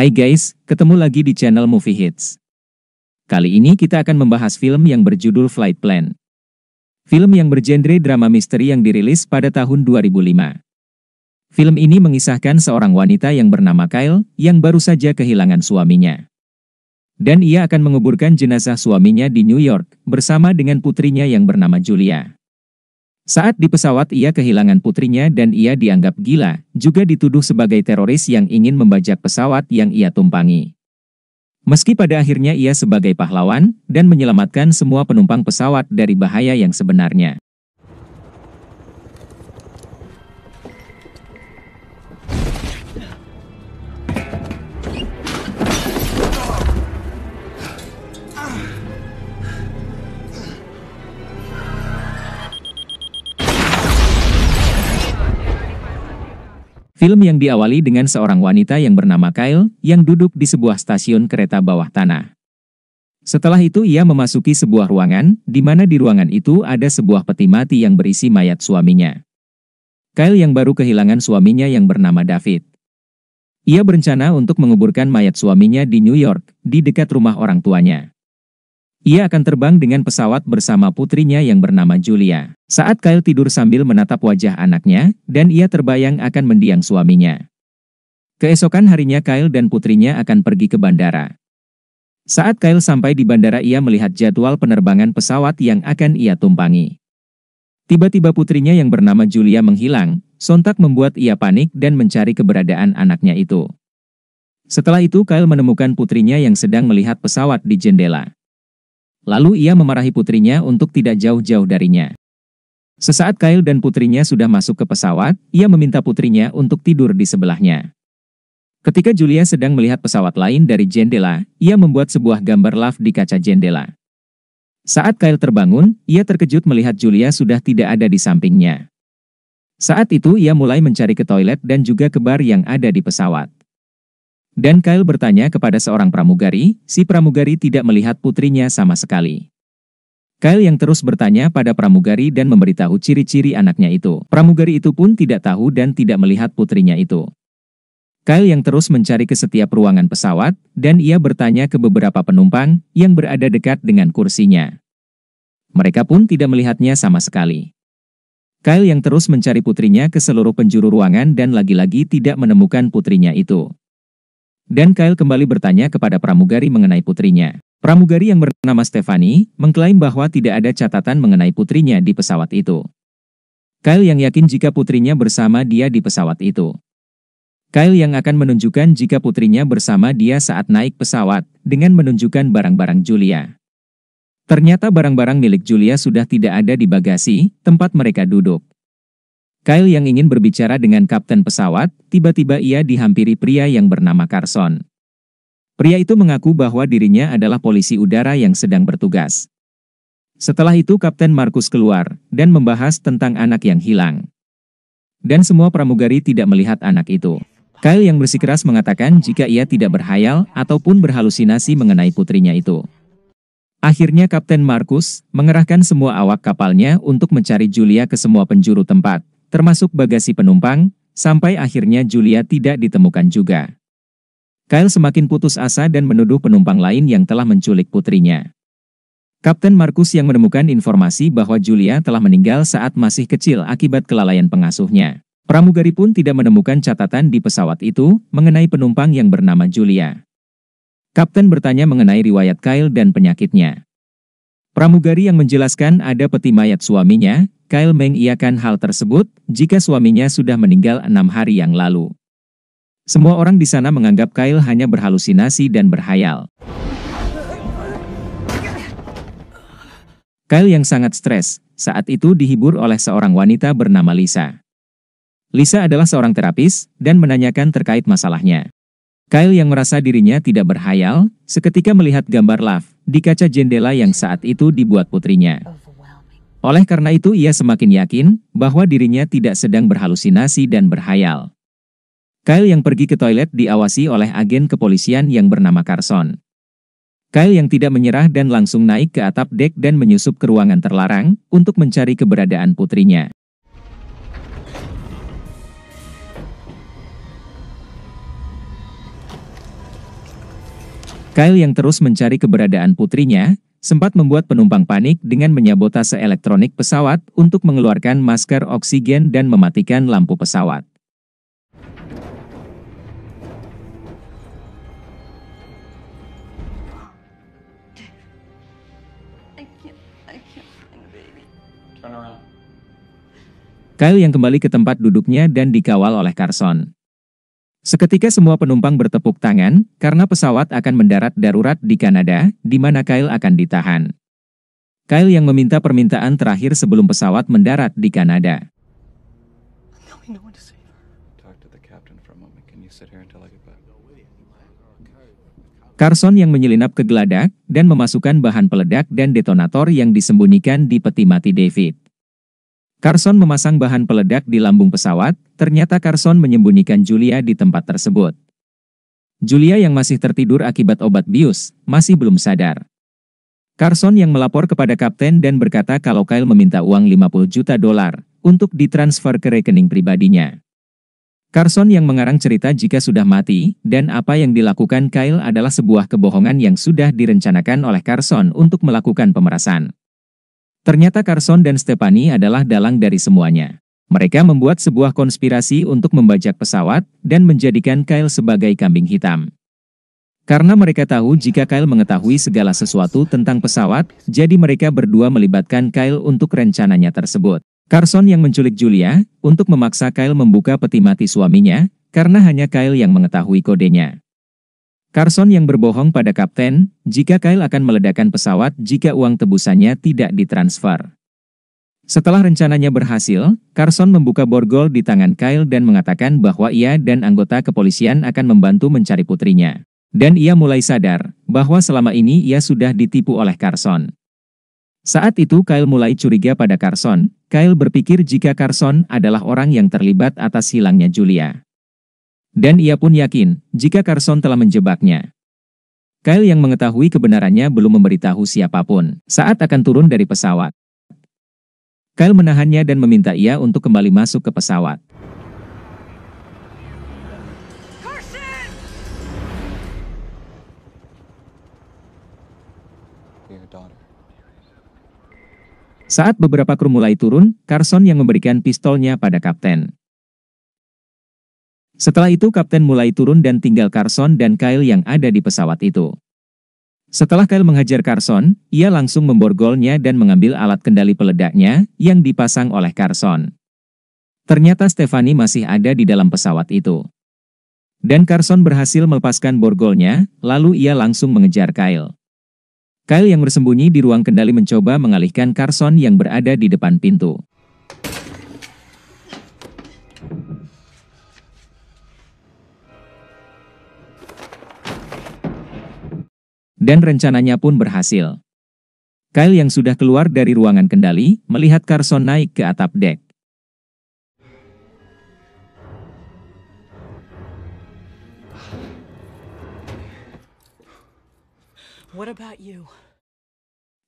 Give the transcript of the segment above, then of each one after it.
Hai guys, ketemu lagi di channel Movie Hits. Kali ini kita akan membahas film yang berjudul Flight Plan. Film yang bergenre drama misteri yang dirilis pada tahun 2005. Film ini mengisahkan seorang wanita yang bernama Kyle, yang baru saja kehilangan suaminya. Dan ia akan menguburkan jenazah suaminya di New York, bersama dengan putrinya yang bernama Julia. Saat di pesawat ia kehilangan putrinya dan ia dianggap gila, juga dituduh sebagai teroris yang ingin membajak pesawat yang ia tumpangi. Meski pada akhirnya ia sebagai pahlawan, dan menyelamatkan semua penumpang pesawat dari bahaya yang sebenarnya. Film yang diawali dengan seorang wanita yang bernama Kyle, yang duduk di sebuah stasiun kereta bawah tanah. Setelah itu ia memasuki sebuah ruangan, di mana di ruangan itu ada sebuah peti mati yang berisi mayat suaminya. Kyle yang baru kehilangan suaminya yang bernama David. Ia berencana untuk menguburkan mayat suaminya di New York, di dekat rumah orang tuanya. Ia akan terbang dengan pesawat bersama putrinya yang bernama Julia. Saat Kyle tidur sambil menatap wajah anaknya, dan ia terbayang akan mendiang suaminya. Keesokan harinya Kyle dan putrinya akan pergi ke bandara. Saat Kyle sampai di bandara ia melihat jadwal penerbangan pesawat yang akan ia tumpangi. Tiba-tiba putrinya yang bernama Julia menghilang, sontak membuat ia panik dan mencari keberadaan anaknya itu. Setelah itu Kyle menemukan putrinya yang sedang melihat pesawat di jendela. Lalu ia memarahi putrinya untuk tidak jauh-jauh darinya. Sesaat Kyle dan putrinya sudah masuk ke pesawat, ia meminta putrinya untuk tidur di sebelahnya. Ketika Julia sedang melihat pesawat lain dari jendela, ia membuat sebuah gambar love di kaca jendela. Saat Kyle terbangun, ia terkejut melihat Julia sudah tidak ada di sampingnya. Saat itu ia mulai mencari ke toilet dan juga ke bar yang ada di pesawat. Dan Kyle bertanya kepada seorang pramugari, si pramugari tidak melihat putrinya sama sekali. Kyle yang terus bertanya pada pramugari dan memberitahu ciri-ciri anaknya itu. Pramugari itu pun tidak tahu dan tidak melihat putrinya itu. Kyle yang terus mencari ke setiap ruangan pesawat, dan ia bertanya ke beberapa penumpang yang berada dekat dengan kursinya. Mereka pun tidak melihatnya sama sekali. Kyle yang terus mencari putrinya ke seluruh penjuru ruangan dan lagi-lagi tidak menemukan putrinya itu. Dan Kyle kembali bertanya kepada pramugari mengenai putrinya. Pramugari yang bernama Stefani mengklaim bahwa tidak ada catatan mengenai putrinya di pesawat itu. Kyle yang yakin jika putrinya bersama dia di pesawat itu. Kyle yang akan menunjukkan jika putrinya bersama dia saat naik pesawat, dengan menunjukkan barang-barang Julia. Ternyata barang-barang milik Julia sudah tidak ada di bagasi, tempat mereka duduk. Kyle yang ingin berbicara dengan kapten pesawat, tiba-tiba ia dihampiri pria yang bernama Carson. Pria itu mengaku bahwa dirinya adalah polisi udara yang sedang bertugas. Setelah itu Kapten Markus keluar, dan membahas tentang anak yang hilang. Dan semua pramugari tidak melihat anak itu. Kyle yang bersikeras mengatakan jika ia tidak berhayal ataupun berhalusinasi mengenai putrinya itu. Akhirnya Kapten Markus mengerahkan semua awak kapalnya untuk mencari Julia ke semua penjuru tempat, termasuk bagasi penumpang, sampai akhirnya Julia tidak ditemukan juga. Kyle semakin putus asa dan menuduh penumpang lain yang telah menculik putrinya. Kapten Markus yang menemukan informasi bahwa Julia telah meninggal saat masih kecil akibat kelalaian pengasuhnya. Pramugari pun tidak menemukan catatan di pesawat itu mengenai penumpang yang bernama Julia. Kapten bertanya mengenai riwayat Kyle dan penyakitnya. Pramugari yang menjelaskan ada peti mayat suaminya Kyle mengiyakan hal tersebut jika suaminya sudah meninggal enam hari yang lalu. Semua orang di sana menganggap Kyle hanya berhalusinasi dan berhayal. Kyle yang sangat stres, saat itu dihibur oleh seorang wanita bernama Lisa. Lisa adalah seorang terapis dan menanyakan terkait masalahnya. Kyle yang merasa dirinya tidak berhayal, seketika melihat gambar Love di kaca jendela yang saat itu dibuat putrinya. Oleh karena itu ia semakin yakin bahwa dirinya tidak sedang berhalusinasi dan berhayal. Kyle yang pergi ke toilet diawasi oleh agen kepolisian yang bernama Carson. Kyle yang tidak menyerah dan langsung naik ke atap dek dan menyusup ke ruangan terlarang untuk mencari keberadaan putrinya. Kyle yang terus mencari keberadaan putrinya, sempat membuat penumpang panik dengan menyabotase elektronik pesawat untuk mengeluarkan masker oksigen dan mematikan lampu pesawat. Kyle yang kembali ke tempat duduknya dan dikawal oleh Carson. Seketika semua penumpang bertepuk tangan, karena pesawat akan mendarat darurat di Kanada, di mana Kyle akan ditahan. Kyle yang meminta permintaan terakhir sebelum pesawat mendarat di Kanada. Carson yang menyelinap ke geladak dan memasukkan bahan peledak dan detonator yang disembunyikan di peti mati David. Carson memasang bahan peledak di lambung pesawat, ternyata Carson menyembunyikan Julia di tempat tersebut. Julia yang masih tertidur akibat obat bius, masih belum sadar. Carson yang melapor kepada kapten dan berkata kalau Kyle meminta uang 50 juta dolar, untuk ditransfer ke rekening pribadinya. Carson yang mengarang cerita jika sudah mati, dan apa yang dilakukan Kyle adalah sebuah kebohongan yang sudah direncanakan oleh Carson untuk melakukan pemerasan. Ternyata Carson dan Stephanie adalah dalang dari semuanya. Mereka membuat sebuah konspirasi untuk membajak pesawat dan menjadikan Kyle sebagai kambing hitam. Karena mereka tahu jika Kyle mengetahui segala sesuatu tentang pesawat, jadi mereka berdua melibatkan Kyle untuk rencananya tersebut. Carson yang menculik Julia untuk memaksa Kyle membuka peti mati suaminya, karena hanya Kyle yang mengetahui kodenya. Carson yang berbohong pada kapten, jika Kyle akan meledakkan pesawat jika uang tebusannya tidak ditransfer. Setelah rencananya berhasil, Carson membuka borgol di tangan Kyle dan mengatakan bahwa ia dan anggota kepolisian akan membantu mencari putrinya. Dan ia mulai sadar bahwa selama ini ia sudah ditipu oleh Carson. Saat itu Kyle mulai curiga pada Carson. Kyle berpikir jika Carson adalah orang yang terlibat atas hilangnya Julia. Dan ia pun yakin, jika Carson telah menjebaknya. Kyle yang mengetahui kebenarannya belum memberitahu siapapun saat akan turun dari pesawat. Kyle menahannya dan meminta ia untuk kembali masuk ke pesawat. Saat beberapa kru mulai turun, Carson yang memberikan pistolnya pada kapten. Setelah itu kapten mulai turun dan tinggal Carson dan Kyle yang ada di pesawat itu. Setelah Kyle menghajar Carson, ia langsung memborgolnya dan mengambil alat kendali peledaknya yang dipasang oleh Carson. Ternyata Stefani masih ada di dalam pesawat itu. Dan Carson berhasil melepaskan borgolnya, lalu ia langsung mengejar Kyle. Kyle yang bersembunyi di ruang kendali mencoba mengalihkan Carson yang berada di depan pintu. Dan rencananya pun berhasil. Kyle yang sudah keluar dari ruangan kendali, melihat Carson naik ke atap dek. What about you?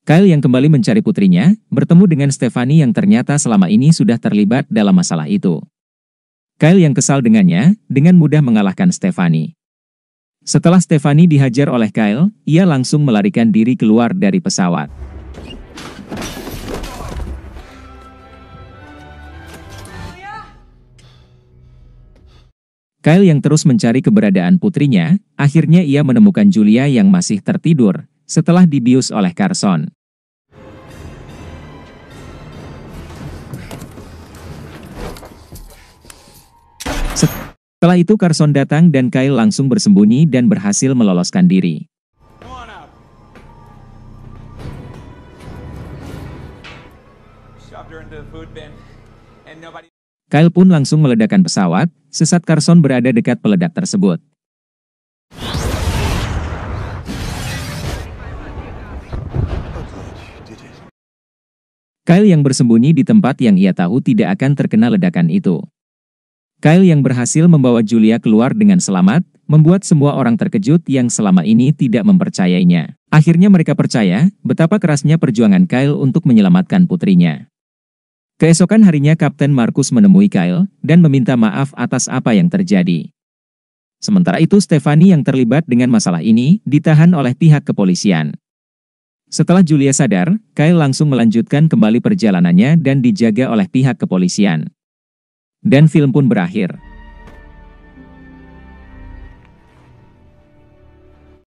Kyle yang kembali mencari putrinya, bertemu dengan Stephanie yang ternyata selama ini sudah terlibat dalam masalah itu. Kyle yang kesal dengannya, dengan mudah mengalahkan Stephanie. Setelah Stefani dihajar oleh Kyle, ia langsung melarikan diri keluar dari pesawat. Kyle yang terus mencari keberadaan putrinya, akhirnya ia menemukan Julia yang masih tertidur, setelah dibius oleh Carson. Setelah itu Carson datang dan Kyle langsung bersembunyi dan berhasil meloloskan diri. Kyle pun langsung meledakkan pesawat, sesat Carson berada dekat peledak tersebut. Kyle yang bersembunyi di tempat yang ia tahu tidak akan terkena ledakan itu. Kyle yang berhasil membawa Julia keluar dengan selamat, membuat semua orang terkejut yang selama ini tidak mempercayainya. Akhirnya mereka percaya betapa kerasnya perjuangan Kyle untuk menyelamatkan putrinya. Keesokan harinya Kapten Markus menemui Kyle dan meminta maaf atas apa yang terjadi. Sementara itu Stefani yang terlibat dengan masalah ini ditahan oleh pihak kepolisian. Setelah Julia sadar, Kyle langsung melanjutkan kembali perjalanannya dan dijaga oleh pihak kepolisian. Dan film pun berakhir.